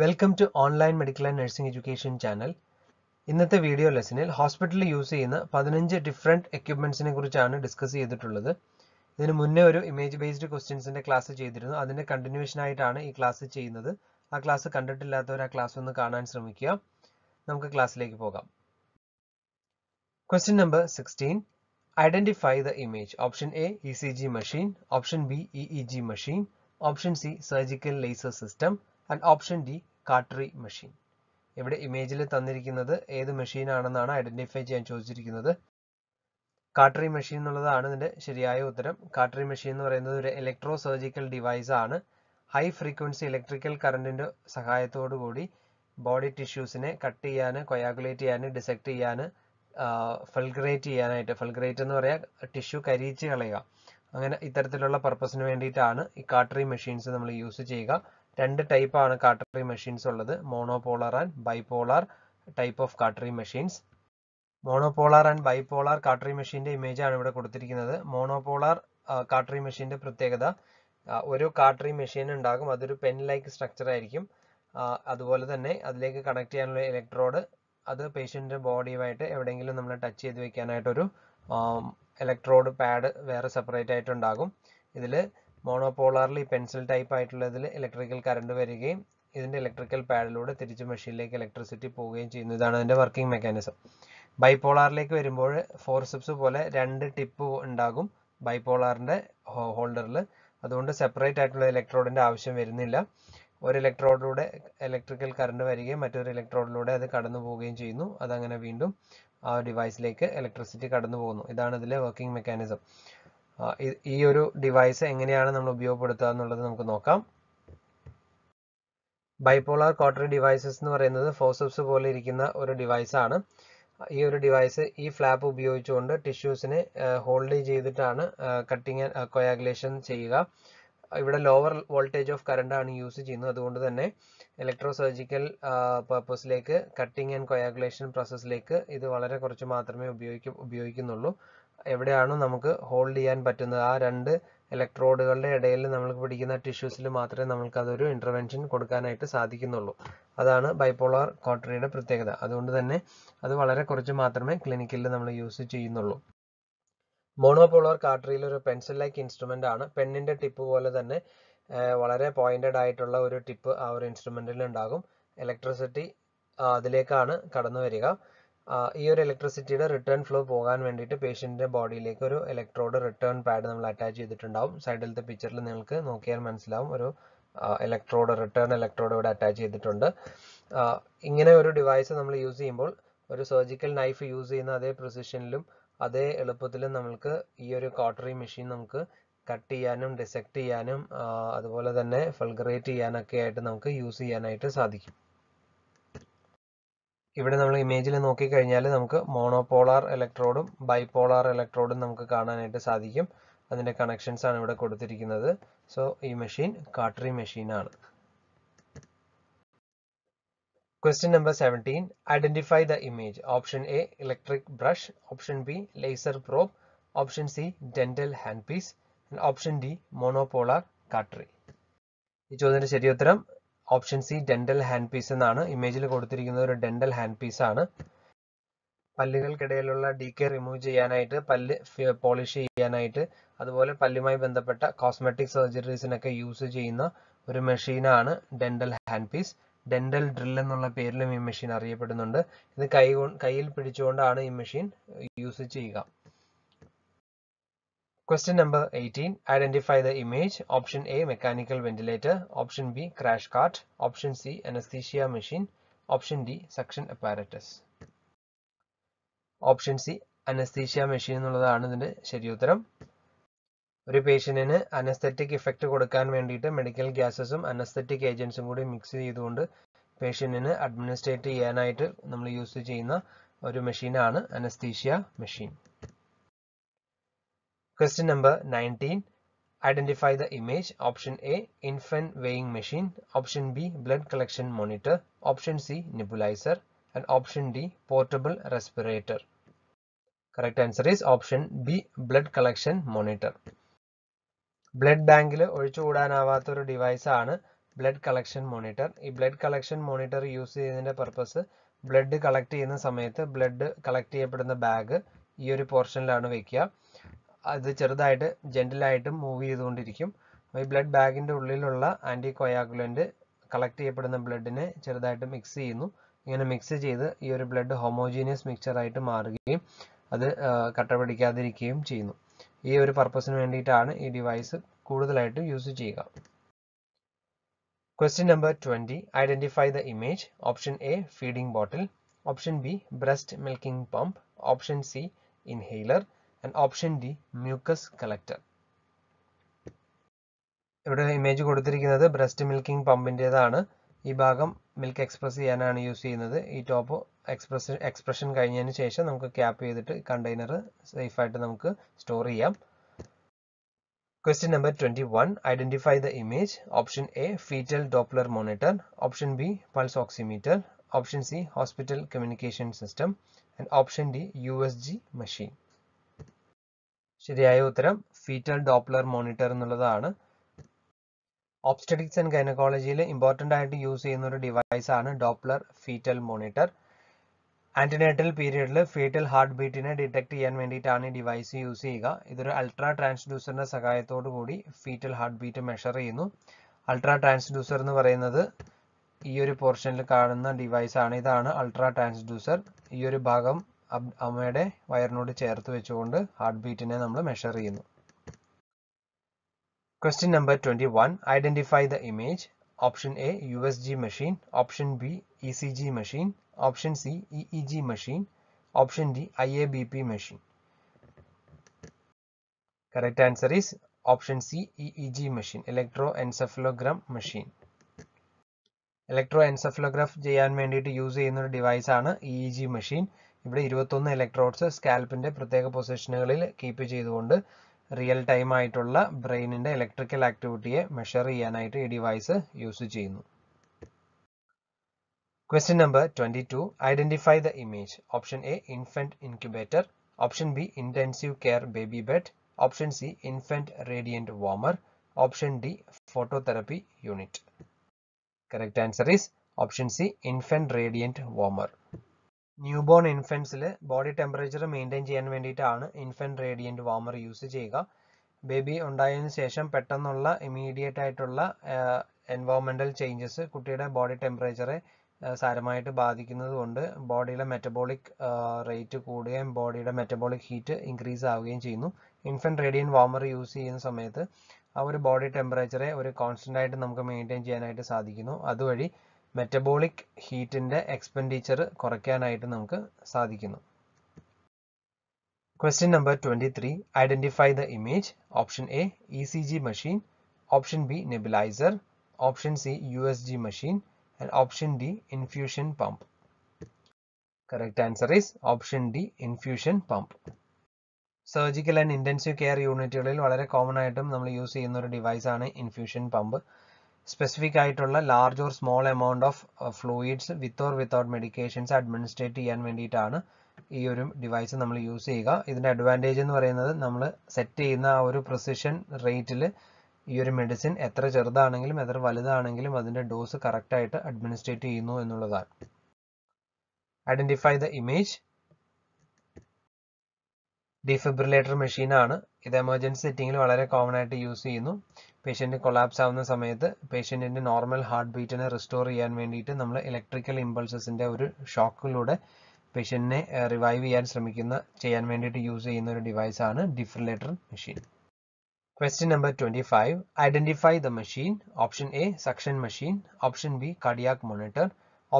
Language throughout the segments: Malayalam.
Welcome to online medical and nursing education channel ഇന്നത്തെ വീഡിയോ ലെസനിൽ ഹോസ്പിറ്റലിൽ യൂസ് ചെയ്യുന്ന പതിനഞ്ച് ഡിഫറെൻറ്റ് എക്യുപ്മെൻറ്റ്സിനെ കുറിച്ചാണ് ഡിസ്കസ് ചെയ്തിട്ടുള്ളത് ഇതിന് മുന്നേ ഒരു ഇമേജ് ബേസ്ഡ് ക്വസ്റ്റ്യൻസിൻ്റെ ക്ലാസ് ചെയ്തിരുന്നു അതിൻ്റെ കണ്ടിന്യൂഷൻ ആയിട്ടാണ് ഈ ക്ലാസ് ചെയ്യുന്നത് ആ ക്ലാസ് കണ്ടിട്ടില്ലാത്തവർ ആ ക്ലാസ് ഒന്ന് കാണാൻ ശ്രമിക്കുക നമുക്ക് ക്ലാസ്സിലേക്ക് പോകാം question number 16. Identify the image option A ECG machine option B EEG machine option C surgical laser system and option D cautery machine ഇവിടെ ഇമേജിൽ തന്നിരിക്കുന്നത് ഏത് മെഷീൻ ആണെന്നാണ് ഐഡന്റിഫൈ ചെയ്യാൻ ചോദിച്ചിരിക്കുന്നത് കാട്ടറി മെഷീൻ എന്നുള്ളതാണ് ഇതിന്റെ ശരിയായ ഉത്തരം കാട്ടറി മെഷീൻ എന്ന് പറയുന്നത് ഒരു ഇലക്ട്രോ സർജിക്കൽ ഡിവൈസ് ആണ് ഹൈ ഫ്രീക്വൻസി ഇലക്ട്രിക്കൽ കറണ്ടിന്റെ കൂടി ബോഡി ടിഷ്യൂസിനെ കട്ട് ചെയ്യാൻ കൊയാഗുലേറ്റ് ചെയ്യാൻ ഡിസെക്ട് ചെയ്യാൻ ഫൽഗ്രേറ്റ് ചെയ്യാനായിട്ട് ഫൽഗ്രേറ്റ് എന്ന് പറയാ ടിഷ്യൂ കരിയിച്ച് കളയുക അങ്ങനെ ഇത്തരത്തിലുള്ള പർപ്പസിന് വേണ്ടിയിട്ടാണ് ഈ കാട്ടറി മെഷീൻസ് നമ്മൾ യൂസ് ചെയ്യുക രണ്ട് ടൈപ്പാണ് കാട്ടറി മെഷീൻസ് ഉള്ളത് monopolar and bipolar type of cautery machines monopolar and bipolar cautery മെഷീൻ്റെ ആണ് ഇവിടെ കൊടുത്തിരിക്കുന്നത് മോണോപോളാർ കാട്ടറി മെഷീൻ്റെ പ്രത്യേകത ഒരു കാട്ടറി മെഷീൻ ഉണ്ടാകും അതൊരു പെൻ ലൈക്ക് സ്ട്രക്ചർ ആയിരിക്കും അതുപോലെ തന്നെ അതിലേക്ക് കണക്ട് ചെയ്യാനുള്ള ഇലക്ട്രോഡ് അത് പേഷ്യൻ്റെ ബോഡിയുമായിട്ട് എവിടെയെങ്കിലും നമ്മൾ ടച്ച് ചെയ്ത് വെക്കാനായിട്ടൊരു ഇലക്ട്രോഡ് പാഡ് വേറെ സെപ്പറേറ്റ് ആയിട്ടുണ്ടാകും ഇതിൽ മോണോപോളാറിൽ ഈ പെൻസിൽ ടൈപ്പ് ആയിട്ടുള്ളതിൽ ഇലക്ട്രിക്കൽ കറണ്ട് വരികയും ഇതിൻ്റെ ഇലക്ട്രിക്കൽ പാഡിലൂടെ തിരിച്ച് മെഷീനിലേക്ക് ഇലക്ട്രിസിറ്റി പോവുകയും ചെയ്യുന്നു ഇതാണ് അതിൻ്റെ വർക്കിംഗ് മെക്കാനിസം ബൈപോളാറിലേക്ക് വരുമ്പോൾ ഫോർ സിപ്സ് പോലെ രണ്ട് ടിപ്പ് ഉണ്ടാകും ബൈപോളാറിൻ്റെ ഹോൾഡറിൽ അതുകൊണ്ട് സെപ്പറേറ്റ് ആയിട്ടുള്ള ഇലക്ട്രോഡിൻ്റെ ആവശ്യം വരുന്നില്ല ഒരു ഇലക്ട്രോഡിലൂടെ ഇലക്ട്രിക്കൽ കറണ്ട് വരികയും മറ്റൊരു ഇലക്ട്രോഡിലൂടെ അത് കടന്നു പോവുകയും ചെയ്യുന്നു അതങ്ങനെ വീണ്ടും ആ ഡിവൈസിലേക്ക് ഇലക്ട്രിസിറ്റി കടന്നു പോകുന്നു ഇതാണ് ഇതിലെ വർക്കിംഗ് മെക്കാനിസം ഈ ഒരു ഡിവൈസ് എങ്ങനെയാണ് നമ്മൾ ഉപയോഗപ്പെടുത്തുക എന്നുള്ളത് നമുക്ക് നോക്കാം ബൈപോളാർ കോട്ടറി ഡിവൈസസ് എന്ന് പറയുന്നത് ഫോസപ്സ് പോലെ ഇരിക്കുന്ന ഒരു ഡിവൈസാണ് ഈ ഒരു ഡിവൈസ് ഈ ഫ്ലാപ്പ് ഉപയോഗിച്ചുകൊണ്ട് ടിഷ്യൂസിനെ ഹോൾഡ് ചെയ്തിട്ടാണ് കട്ടിങ് ആൻഡ് കൊയാഗുലേഷൻ ചെയ്യുക ഇവിടെ ലോവർ വോൾട്ടേജ് ഓഫ് കറണ്ട് ആണ് യൂസ് ചെയ്യുന്നത് അതുകൊണ്ട് തന്നെ ഇലക്ട്രോ സർജിക്കൽ പർപ്പസിലേക്ക് കട്ടിങ് ആൻഡ് കൊയാഗുലേഷൻ പ്രോസസ്സിലേക്ക് ഇത് വളരെ കുറച്ച് മാത്രമേ ഉപയോഗിക്ക ഉപയോഗിക്കുന്നുള്ളൂ എവിടെയാണോ നമുക്ക് ഹോൾഡ് ചെയ്യാൻ പറ്റുന്നത് ആ രണ്ട് ഇലക്ട്രോഡുകളുടെ ഇടയിൽ നമ്മൾ പിടിക്കുന്ന ടിഷ്യൂസിൽ മാത്രമേ നമ്മൾക്ക് അതൊരു ഇൻ്റർവെൻഷൻ കൊടുക്കാനായിട്ട് സാധിക്കുന്നുള്ളൂ അതാണ് ബൈപ്പോളാർ കോട്ടറിയുടെ പ്രത്യേകത അതുകൊണ്ട് തന്നെ അത് വളരെ കുറച്ച് മാത്രമേ ക്ലിനിക്കിൽ നമ്മൾ യൂസ് ചെയ്യുന്നുള്ളൂ മോണോപോളാർ കാട്ടറിയിൽ ഒരു പെൻസിൽ ലൈക്ക് ഇൻസ്ട്രുമെൻ്റ് ആണ് പെണ്ണിൻ്റെ ടിപ്പ് പോലെ തന്നെ വളരെ പോയിൻ്റഡ് ആയിട്ടുള്ള ഒരു ടിപ്പ് ആ ഒരു ഇൻസ്ട്രുമെൻറ്റിൽ ഉണ്ടാകും ഇലക്ട്രിസിറ്റി അതിലേക്കാണ് കടന്നു വരിക ഈ ഒരു ഇലക്ട്രിസിറ്റിയുടെ റിട്ടേൺ ഫ്ലോ പോകാൻ വേണ്ടിയിട്ട് പേഷ്യൻറ്റിൻ്റെ ബോഡിയിലേക്ക് ഒരു ഇലക്ട്രോഡ് റിട്ടേൺ പാഡ് നമ്മൾ അറ്റാച്ച് ചെയ്തിട്ടുണ്ടാവും സൈഡിലത്തെ പിക്ചറിൽ നിങ്ങൾക്ക് നോക്കിയാൽ മനസ്സിലാവും ഒരു ഇലക്ട്രോഡ് റിട്ടേൺ ഇലക്ട്രോഡ് ഇവിടെ അറ്റാച്ച് ചെയ്തിട്ടുണ്ട് ഇങ്ങനെ ഒരു ഡിവൈസ് നമ്മൾ യൂസ് ചെയ്യുമ്പോൾ ഒരു സർജിക്കൽ നൈഫ് യൂസ് ചെയ്യുന്ന അതേ പ്രൊസിഷനിലും അതേ എളുപ്പത്തിലും നമുക്ക് ഈ ഒരു കോട്ടറി മെഷീൻ നമുക്ക് കട്ട് ചെയ്യാനും ഡിസെക്ട് ചെയ്യാനും അതുപോലെ തന്നെ ഫൾഗറേറ്റ് ചെയ്യാനൊക്കെ ആയിട്ട് നമുക്ക് യൂസ് ചെയ്യാനായിട്ട് സാധിക്കും ഇവിടെ നമ്മൾ ഇമേജിൽ നോക്കി കഴിഞ്ഞാൽ നമുക്ക് മോണോപോളാർ ഇലക്ട്രോഡും ബൈപോളാർ ഇലക്ട്രോഡും നമുക്ക് കാണാനായിട്ട് സാധിക്കും അതിൻ്റെ കണക്ഷൻസ് ആണ് ഇവിടെ കൊടുത്തിരിക്കുന്നത് സോ ഈ മെഷീൻ കാട്ടറി മെഷീനാണ് question number seventeen identify the image option A electric brush option B laser probe option C dental hand piece option D monopolar cautery ഈ ചോദ്യത്തിന്റെ ശരിയുത്തരം option C dental hand piece എന്നാണ് ഇമേജിൽ കൊടുത്തിരിക്കുന്നത് ഒരു ഡെന്റൽ ഹാൻഡ് പീസ് ആണ് പല്ലുകൾക്കിടയിലുള്ള ഡി കെ റിമൂവ് ചെയ്യാനായിട്ട് പല്ല് പോളിഷ് ചെയ്യാനായിട്ട് അതുപോലെ പല്ലുമായി ബന്ധപ്പെട്ട കോസ്മെറ്റിക് സർജറീസിനൊക്കെ യൂസ് ചെയ്യുന്ന ഒരു മെഷീനാണ് dental hand piece dental drill എന്നുള്ള പേരിലും ഈ മെഷീൻ അറിയപ്പെടുന്നുണ്ട് ഇത് കൈ കയ്യിൽ പിടിച്ചുകൊണ്ടാണ് ഈ മെഷീൻ യൂസ് ചെയ്യുക Question number 18. Identify the image. Option A, mechanical ventilator. Option B, crash cart. Option C, anesthesia machine. Option D, suction apparatus. Option C, anaesthesia machine എന്നുള്ളതാണ് ഇതിൻ്റെ ശരിയുത്തരം ഒരു പേഷ്യൻറ്റിന് അനസ്തെറ്റിക് ഇഫക്റ്റ് കൊടുക്കാൻ വേണ്ടിയിട്ട് മെഡിക്കൽ ഗ്യാസസും അനസ്തെറ്റിക് ഏജൻസും കൂടി മിക്സ് ചെയ്തുകൊണ്ട് പേഷ്യൻറ്റിന് അഡ്മിനിസ്ട്രേറ്റ് ചെയ്യാനായിട്ട് നമ്മൾ യൂസ് ചെയ്യുന്ന ഒരു മെഷീനാണ് anaesthesia machine Question number 19. Identify the image. Option A, infant weighing machine. Option B, blood collection monitor. Option C, nebulizer. And option D, portable respirator. Correct answer is option B blood collection monitor blood ബാങ്കിൽ ഒഴിച്ചുകൂടാനാവാത്ത ഒരു ഡിവൈസാണ് ബ്ലഡ് കളക്ഷൻ മോണിറ്റർ ഈ ബ്ലഡ് കളക്ഷൻ മോണിറ്റർ യൂസ് ചെയ്യുന്നതിൻ്റെ പർപ്പസ് ബ്ലഡ് കളക്ട് ചെയ്യുന്ന സമയത്ത് ബ്ലഡ് കളക്ട് ചെയ്യപ്പെടുന്ന ബാഗ് ഈ ഒരു പോർഷനിലാണ് വെക്കുക അത് ചെറുതായിട്ട് ജെൻറ്റലായിട്ട് മൂവ് ചെയ്തുകൊണ്ടിരിക്കും ഈ ബ്ലഡ് ബാഗിൻ്റെ ഉള്ളിലുള്ള ആൻറ്റി കൊയാഗുലൻ്റ് കളക്ട് ചെയ്യപ്പെടുന്ന ബ്ലഡിനെ ചെറുതായിട്ട് മിക്സ് ചെയ്യുന്നു ഇങ്ങനെ മിക്സ് ചെയ്ത് ഈ ഒരു ബ്ലഡ് ഹോമോജീനിയസ് മിക്സറായിട്ട് മാറുകയും അത് കട്ട പിടിക്കാതിരിക്കുകയും ചെയ്യുന്നു ഈ ഒരു പർപ്പസിന് വേണ്ടിയിട്ടാണ് ഈ ഡിവൈസ് കൂടുതലായിട്ട് യൂസ് ചെയ്യുക question number twenty identify the image option A feeding bottle option B breast milking pump option C inhaler and option D mucus collector. ഇവിടെ ഇമേജ് കൊടുത്തിരിക്കുന്നത് ബ്രസ്റ്റ് മിൽക്കിംഗ് പമ്പിൻ്റെതാണ് ഈ ഭാഗം മിൽക്ക് എക്സ്പ്രസ് ചെയ്യാനാണ് യൂസ് ചെയ്യുന്നത് ഈ ടോപ്പ് എക്സ്പ്രസ് എക്സ്പ്രഷൻ കഴിഞ്ഞതിന് ശേഷം നമുക്ക് ക്യാപ്പ് ചെയ്തിട്ട് കണ്ടെയ്നർ സേഫായിട്ട് നമുക്ക് സ്റ്റോർ ചെയ്യാം question number twenty one identify the image option A foetal Doppler monitor option B pulse oximeter option C hospital communication system and option D U S machine ശരിയായ ഉത്തരം ഫീറ്റൽ ഡോപ്ലർ മോണിറ്റർ എന്നുള്ളതാണ് ഓബ്സ്റ്ററ്റിക്സ് ആൻഡ് ഗൈനക്കോളജിയിൽ ഇമ്പോർട്ടൻ്റ് ആയിട്ട് യൂസ് ചെയ്യുന്ന ഒരു ഡിവൈസ് ആണ് ഡോപ്ലർ ഫീറ്റൽ മോണിറ്റർ ആന്റിനേറ്റൽ പീരീഡിൽ ഫീറ്റൽ ഹാർട്ട് ബീറ്റിനെ ഡിറ്റക്ട് ചെയ്യാൻ വേണ്ടിയിട്ടാണ് ഈ ഡിവൈസ് യൂസ് ചെയ്യുക ഇതൊരു അൾട്രാ ട്രാൻസ്ഡ്യൂസറിന്റെ സഹായത്തോടു കൂടി ഫീറ്റൽ ഹാർട്ട് ബീറ്റ് മെഷർ ചെയ്യുന്നു അൾട്രാ ട്രാൻസ്ഡ്യൂസർ എന്ന് പറയുന്നത് ഈ ഒരു പോർഷനിൽ കാണുന്ന ഡിവൈസ് ആണ് ഇതാണ് അൾട്രാ ട്രാൻസ്ഡ്യൂസർ ഈ ഒരു ഭാഗം അമ്മയുടെ വയറിനോട് ചേർത്ത് വെച്ചുകൊണ്ട് ഹാർട്ട് ബീറ്റിനെ നമ്മൾ മെഷർ ചെയ്യുന്നു question number twenty one identify the image option A U S G machine option B E C G machine option C E E G machine option D I A B P machine correct answer is option C E G machine electroencephalogram machine electroencephalograph ചെയ്യാൻ വേണ്ടിയിട്ട് യൂസ് ചെയ്യുന്ന ഒരു ഡിവൈസ് ആണ് ഇ ജി മെഷീൻ ഇവിടെ ഇരുപത്തൊന്ന് ഇലക്ട്രോഡ്സ് സ്കാൽപ്പിൻ്റെ പ്രത്യേക പൊസിഷനുകളിൽ കീപ്പ് ചെയ്തുകൊണ്ട് റിയൽ ടൈം ആയിട്ടുള്ള ബ്രെയിനിൻ്റെ ഇലക്ട്രിക്കൽ ആക്ടിവിറ്റിയെ മെഷർ ചെയ്യാനായിട്ട് ഈ ഡിവൈസ് യൂസ് ചെയ്യുന്നു question number twenty two identify the image option A infant incubator option B intensive care baby bed option C infant radiant warmer option D phototherapy unit correct answer is option C infant radiant warmer newborn ഇൻഫൻസിൽ ബോഡി ടെമ്പറേച്ചർ മെയിൻറ്റെയിൻ ചെയ്യാൻ വേണ്ടിയിട്ടാണ് ഇൻഫൻറ്റ് റേഡിയൻറ്റ് വാമർ യൂസ് ചെയ്യുക ബേബി ഉണ്ടായതിന് ശേഷം പെട്ടെന്നുള്ള ഇമീഡിയറ്റ് ആയിട്ടുള്ള എൻവയോൺമെൻ്റൽ ചേഞ്ചസ് കുട്ടിയുടെ ബോഡി ടെമ്പറേച്ചറെ സാരമായിട്ട് ബാധിക്കുന്നത് കൊണ്ട് ബോഡിയിലെ മെറ്റബോളിക് റേറ്റ് കൂടുകയും ബോഡിയുടെ മെറ്റബോളിക് ഹീറ്റ് ഇൻക്രീസ് ആവുകയും ചെയ്യുന്നു ഇൻഫൻറ്റ് റേഡിയൻ വാമർ യൂസ് ചെയ്യുന്ന സമയത്ത് ആ ഒരു ബോഡി ടെമ്പറേച്ചറെ ഒരു കോൺസ്റ്റൻ്റ് ആയിട്ട് നമുക്ക് മെയിൻറ്റെയിൻ ചെയ്യാനായിട്ട് സാധിക്കുന്നു അതുവഴി മെറ്റബോളിക് ഹീറ്റിൻ്റെ എക്സ്പെൻഡിച്ചർ കുറയ്ക്കാനായിട്ട് നമുക്ക് സാധിക്കുന്നു question number twenty three identify the image option A E C G machine option B nebuliser option C U S G machine and option D infusion pump correct answer is option D infusion pump surgical and intensive care യൂണിറ്റുകളിൽ വളരെ കോമൺ ആയിട്ടും നമ്മൾ യൂസ് ചെയ്യുന്ന ഒരു ഡിവൈസാണ് ഇൻഫ്യൂഷൻ പമ്പ് സ്പെസിഫിക് ആയിട്ടുള്ള large or small amount of fluids with or without medications administrate ചെയ്യാൻ വേണ്ടിയിട്ടാണ് ഈ ഒരു ഡിവൈസ് നമ്മൾ യൂസ് ചെയ്യുക ഇതിൻ്റെ അഡ്വാൻറ്റേജ് എന്ന് പറയുന്നത് നമ്മൾ സെറ്റ് ചെയ്യുന്ന ആ ഒരു പ്രൊസിഷൻ റേറ്റിൽ ഈ ഒരു മെഡിസിൻ എത്ര ചെറുതാണെങ്കിലും എത്ര വലുതാണെങ്കിലും അതിൻ്റെ ഡോസ് കറക്റ്റായിട്ട് അഡ്മിനിസ്ട്രേറ്റ് ചെയ്യുന്നു എന്നുള്ളതാണ് ഐഡൻറ്റിഫൈ ദ ഇമേജ് ഡിഫിബ്രിലേറ്റർ മെഷീനാണ് ഇത് എമർജൻസി സെറ്റിങ്ങിൽ വളരെ കോമൺ ആയിട്ട് യൂസ് ചെയ്യുന്നു പേഷ്യന്റ് കൊളാപ്സ് ആവുന്ന സമയത്ത് പേഷ്യൻറ്റിൻ്റെ നോർമൽ ഹാർട്ട് ബീറ്റിനെ റിസ്റ്റോർ ചെയ്യാൻ വേണ്ടിയിട്ട് നമ്മൾ ഇലക്ട്രിക്കൽ ഇമ്പൾസസിൻ്റെ ഒരു ഷോക്കിലൂടെ പേഷ്യൻറ്റിനെ റിവൈവ് ചെയ്യാൻ ശ്രമിക്കുന്ന ചെയ്യാൻ വേണ്ടിയിട്ട് യൂസ് ചെയ്യുന്ന ഒരു ഡിവൈസാണ് defibrillator machine question number twenty five identify the machine option A suction machine option B cardiac monitor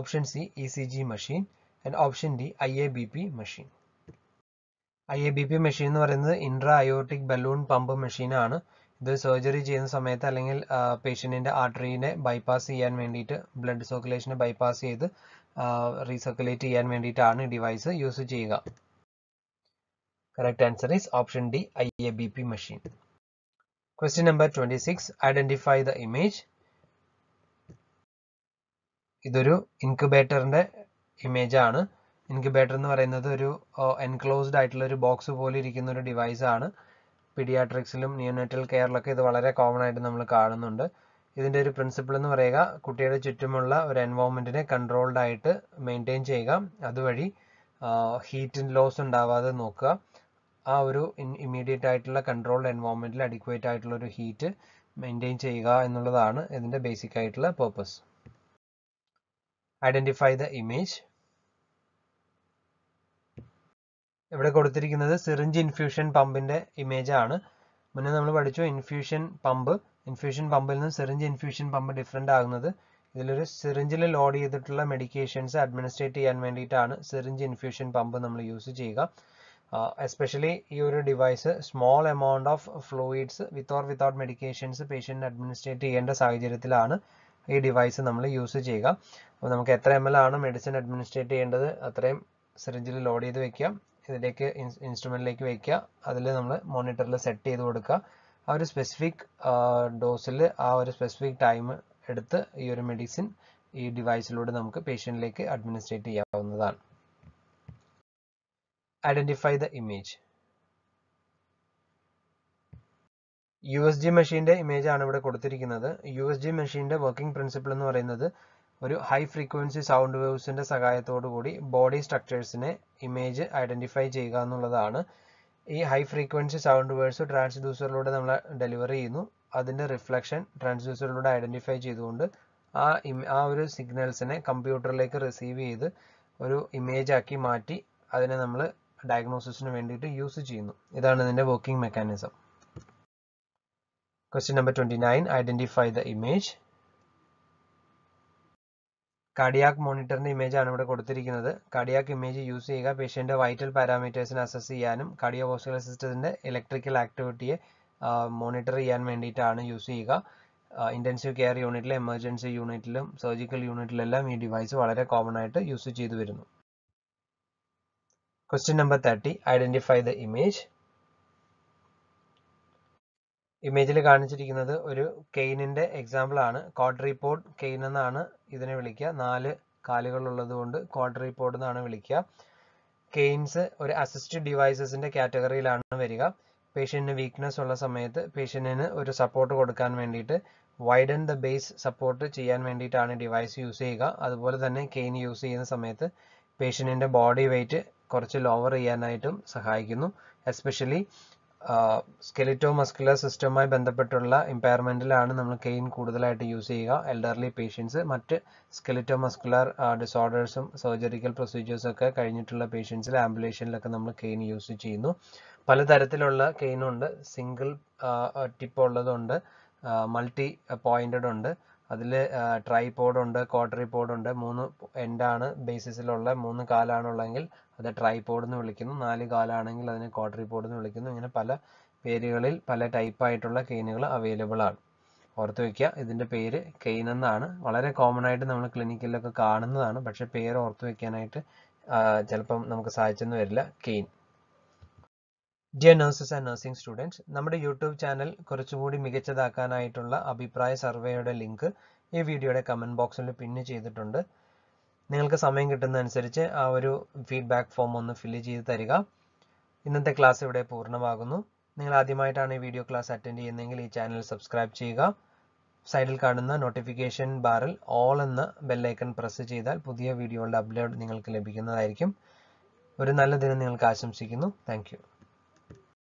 option C E C G machine and option D I A B P machine I A B P machine എന്ന് പറയുന്നത് ഇൻട്രാ അയോട്ടിക് ബലൂൺ പമ്പ് മെഷീനാണ് ഇത് സർജറി ചെയ്യുന്ന സമയത്ത് അല്ലെങ്കിൽ പേഷ്യൻറ്റിൻ്റെ ആർട്ടറിനെ ബൈപ്പാസ് ചെയ്യാൻ വേണ്ടിയിട്ട് ബ്ലഡ് സർക്കുലേഷനെ ബൈപ്പാസ് ചെയ്ത് റീസർക്കുലേറ്റ് ചെയ്യാൻ വേണ്ടിയിട്ടാണ് ഡിവൈസ് യൂസ് ചെയ്യുക correct answer is option D I A B P machine question number twenty six identify the image ഇതൊരു ഇൻക്യുബേറ്ററിൻ്റെ ഇമേജാണ് ബെറ്റർ എന്ന് പറയുന്നത് ഒരു എൻക്ലോസ്ഡ് ആയിട്ടുള്ള ഒരു ബോക്സ് പോലെ ഇരിക്കുന്ന ഒരു ഡിവൈസ് ആണ് പീഡിയാട്രിക്സിലും നിയോനറ്റൽ കെയറിലൊക്കെ ഇത് വളരെ കോമൺ ആയിട്ട് നമ്മൾ കാണുന്നുണ്ട് ഇതിൻ്റെ ഒരു പ്രിൻസിപ്പിൾ എന്ന് പറയുക കുട്ടിയുടെ ചുറ്റുമുള്ള ഒരു എൻവയോൺമെൻറ്റിനെ കൺട്രോൾഡ് ആയിട്ട് മെയിൻറ്റെയിൻ ചെയ്യുക അതുവഴി ഹീറ്റ് ലോസ് ഉണ്ടാവാതെ നോക്കുക ആ ഒരു ഇമ്മീഡിയറ്റ് ആയിട്ടുള്ള കൺട്രോൾഡ് എൻവയോൺമെൻറ്റിൽ അഡിക്വേറ്റ് ആയിട്ടുള്ള ഒരു ഹീറ്റ് മെയിൻറ്റെയിൻ ചെയ്യുക എന്നുള്ളതാണ് ഇതിൻ്റെ ബേസിക് ആയിട്ടുള്ള പേർപ്പസ് ഐഡൻറ്റിഫൈ ദ ഇമേജ് ഇവിടെ കൊടുത്തിരിക്കുന്നത് സിറിഞ്ച് ഇൻഫ്യൂഷൻ പമ്പിൻ്റെ ഇമേജ് ആണ് മുന്നേ നമ്മൾ പഠിച്ചു ഇൻഫ്യൂഷൻ പമ്പ് ഇൻഫ്യൂഷൻ പമ്പിൽ നിന്ന് സിറിഞ്ച് ഇൻഫ്യൂഷൻ പമ്പ് ഡിഫറെൻ്റ് ആകുന്നത് ഇതിലൊരു സിറിഞ്ചിൽ ലോഡ് ചെയ്തിട്ടുള്ള മെഡിക്കേഷൻസ് അഡ്മിനിസ്ട്രേറ്റ് ചെയ്യാൻ വേണ്ടിയിട്ടാണ് സിറിഞ്ച് ഇൻഫ്യൂഷൻ പമ്പ് നമ്മൾ യൂസ് ചെയ്യുക എസ്പെഷ്യലി ഈ ഒരു device small amount of fluids with or without medications പേഷ്യൻറ്റിന് അഡ്മിനിസ്ട്രേറ്റ് ചെയ്യേണ്ട സാഹചര്യത്തിലാണ് ഈ ഡിവൈസ് നമ്മൾ യൂസ് ചെയ്യുക അപ്പോൾ നമുക്ക് എത്ര എം എൽ ആണ് മെഡിസിൻ അഡ്മിനിസ്ട്രേറ്റ് ചെയ്യേണ്ടത് അത്രയും സിറിഞ്ചിൽ ലോഡ് ചെയ്ത് വെക്കുക ഇതിലേക്ക് ഇൻസ്ട്രുമെൻറ്റിലേക്ക് വയ്ക്കുക അതിൽ നമ്മൾ മോണിറ്ററിൽ സെറ്റ് ചെയ്ത് കൊടുക്കുക ആ ഒരു സ്പെസിഫിക് ഡോസിൽ ആ ഒരു സ്പെസിഫിക് ടൈം എടുത്ത് ഈ ഒരു മെഡിസിൻ ഈ ഡിവൈസിലൂടെ നമുക്ക് പേഷ്യൻറ്റിലേക്ക് അഡ്മിനിസ്ട്രേറ്റ് ചെയ്യാവുന്നതാണ് identify the image U S G മെഷീൻ്റെ ആണ് ഇവിടെ കൊടുത്തിരിക്കുന്നത് യു എസ് ജി മെഷീൻ്റെ വർക്കിംഗ് പ്രിൻസിപ്പിൾ എന്ന് പറയുന്നത് ഒരു ഹൈ ഫ്രീക്വൻസി സൗണ്ട് വേവ്സിൻ്റെ കൂടി ബോഡി സ്ട്രക്ചേഴ്സിനെ ഇമേജ് ഐഡൻറ്റിഫൈ ചെയ്യുക എന്നുള്ളതാണ് ഈ ഹൈ ഫ്രീക്വൻസി സൗണ്ട് വേവ്സ് ട്രാൻസ്ഡ്യൂസറിലൂടെ നമ്മൾ ഡെലിവർ ചെയ്യുന്നു അതിൻ്റെ റിഫ്ലക്ഷൻ ട്രാൻസ്ഡ്യൂസറിലൂടെ ഐഡൻറ്റിഫൈ ചെയ്തുകൊണ്ട് ആ ആ ഒരു സിഗ്നൽസിനെ കമ്പ്യൂട്ടറിലേക്ക് റിസീവ് ചെയ്ത് ഒരു ഇമേജ് ആക്കി മാറ്റി അതിനെ നമ്മൾ ഡയഗ്നോസിന് വേണ്ടിയിട്ട് യൂസ് ചെയ്യുന്നു ഇതാണ് ഇതിൻ്റെ working mechanism question number twenty nine identify the image cardiac മോണിറ്ററിൻ്റെ ഇമേജ് ആണ് ഇവിടെ കൊടുത്തിരിക്കുന്നത് കാർഡിയാക് ഇമേജ് യൂസ് ചെയ്യുക പേഷ്യൻ്റെ വൈറ്റൽ പാരാമീറ്റേഴ്സിനെ അസസ് ചെയ്യാനും കാർഡിയോ വാസ്കുലർ സിസ്റ്റത്തിൻ്റെ ഇലക്ട്രിക്കൽ ആക്ടിവിറ്റിയെ മോണിറ്റർ ചെയ്യാൻ വേണ്ടിയിട്ടാണ് യൂസ് ചെയ്യുക ഇൻറ്റൻസീവ് കെയർ യൂണിറ്റിലും എമർജൻസി യൂണിറ്റിലും സർജിക്കൽ യൂണിറ്റിലെല്ലാം ഈ ഡിവൈസ് വളരെ കോമൺ ആയിട്ട് യൂസ് ചെയ്തു വരുന്നു question number thirty identify the image ഇമേജിൽ കാണിച്ചിരിക്കുന്നത് ഒരു കെയിനിൻ്റെ എക്സാമ്പിൾ ആണ് കോഡ് റിപ്പോർട്ട് കെയിൻ എന്നാണ് ഇതിനെ വിളിക്കുക നാല് കാലുകളുള്ളത് കൊണ്ട് പോഡ് എന്നാണ് വിളിക്കുക കെയിൻസ് ഒരു അസിസ്റ്റ് ഡിവൈസസിന്റെ കാറ്റഗറിയിലാണ് വരിക പേഷ്യന്റിന് വീക്ക്നെസ് ഉള്ള സമയത്ത് പേഷ്യന്റിന് ഒരു സപ്പോർട്ട് കൊടുക്കാൻ വേണ്ടിയിട്ട് വൈഡൻ ദ ബേസ് സപ്പോർട്ട് ചെയ്യാൻ വേണ്ടിയിട്ടാണ് ഡിവൈസ് യൂസ് ചെയ്യുക അതുപോലെ തന്നെ കെയിൻ യൂസ് ചെയ്യുന്ന സമയത്ത് പേഷ്യന്റിന്റെ ബോഡി വെയിറ്റ് കുറച്ച് ലോവർ ചെയ്യാനായിട്ടും സഹായിക്കുന്നു എസ്പെഷ്യലി സ്കെലിറ്റോ മസ്കുലർ സിസ്റ്റവുമായി ബന്ധപ്പെട്ടുള്ള ഇമ്പയർമെൻറ്റിലാണ് നമ്മൾ കെയിൻ കൂടുതലായിട്ട് യൂസ് ചെയ്യുക എൽഡർലി പേഷ്യൻസ് മറ്റ് സ്കെലിറ്റോ മസ്കുലർ ഡിസോർഡേഴ്സും സർജറിക്കൽ പ്രൊസീജിയേഴ്സും ഒക്കെ കഴിഞ്ഞിട്ടുള്ള പേഷ്യൻസിൽ ആംബുലേഷനിലൊക്കെ നമ്മൾ കെയിൻ യൂസ് ചെയ്യുന്നു പലതരത്തിലുള്ള കെയിനുണ്ട് സിംഗിൾ ടിപ്പ് ഉള്ളതുണ്ട് മൾട്ടി പോയിന്റഡ് ഉണ്ട് അതിൽ പോഡ് ഉണ്ട് മൂന്ന് എൻഡാണ് ബേസിസിലുള്ള മൂന്ന് കാലാണുള്ളതെങ്കിൽ അത് ട്രൈപോഡ് എന്ന് വിളിക്കുന്നു നാല് കാലാണെങ്കിൽ അതിനെ ക്വാഡ്രിപോഡ് എന്ന് വിളിക്കുന്നു ഇങ്ങനെ പല പേരുകളിൽ പല ടൈപ്പായിട്ടുള്ള കെയിനുകൾ അവൈലബിൾ ആണ് ഓർത്ത് വയ്ക്കുക ഇതിൻ്റെ പേര് കെയിൻ എന്നാണ് വളരെ കോമൺ ആയിട്ട് നമ്മൾ ക്ലിനിക്കിലൊക്കെ കാണുന്നതാണ് പക്ഷേ പേര് ഓർത്ത് വയ്ക്കാനായിട്ട് ചിലപ്പം നമുക്ക് സാധിച്ചെന്ന് വരില്ല cane dear nurses and nursing students നമ്മുടെ യൂട്യൂബ് ചാനൽ കുറച്ചുകൂടി മികച്ചതാക്കാനായിട്ടുള്ള അഭിപ്രായ സർവേയുടെ ലിങ്ക് ഈ വീഡിയോയുടെ കമൻറ്റ് ബോക്സിൽ പിന്ന് ചെയ്തിട്ടുണ്ട് നിങ്ങൾക്ക് സമയം കിട്ടുന്നതനുസരിച്ച് ആ ഒരു ഫീഡ്ബാക്ക് ഫോം ഒന്ന് ഫില്ല് ചെയ്ത് തരിക ഇന്നത്തെ ക്ലാസ് ഇവിടെ പൂർണ്ണമാകുന്നു നിങ്ങൾ ആദ്യമായിട്ടാണ് ഈ വീഡിയോ ക്ലാസ് അറ്റൻഡ് ചെയ്യുന്നതെങ്കിൽ ഈ ചാനൽ സബ്സ്ക്രൈബ് ചെയ്യുക സൈഡിൽ കാണുന്ന നോട്ടിഫിക്കേഷൻ ബാറിൽ ഓൾ എന്ന ബെല്ലൈക്കൺ പ്രസ് ചെയ്താൽ പുതിയ വീഡിയോകളുടെ അപ്ലോഡ് നിങ്ങൾക്ക് ലഭിക്കുന്നതായിരിക്കും ഒരു നല്ല ദിനം നിങ്ങൾക്ക് ആശംസിക്കുന്നു താങ്ക്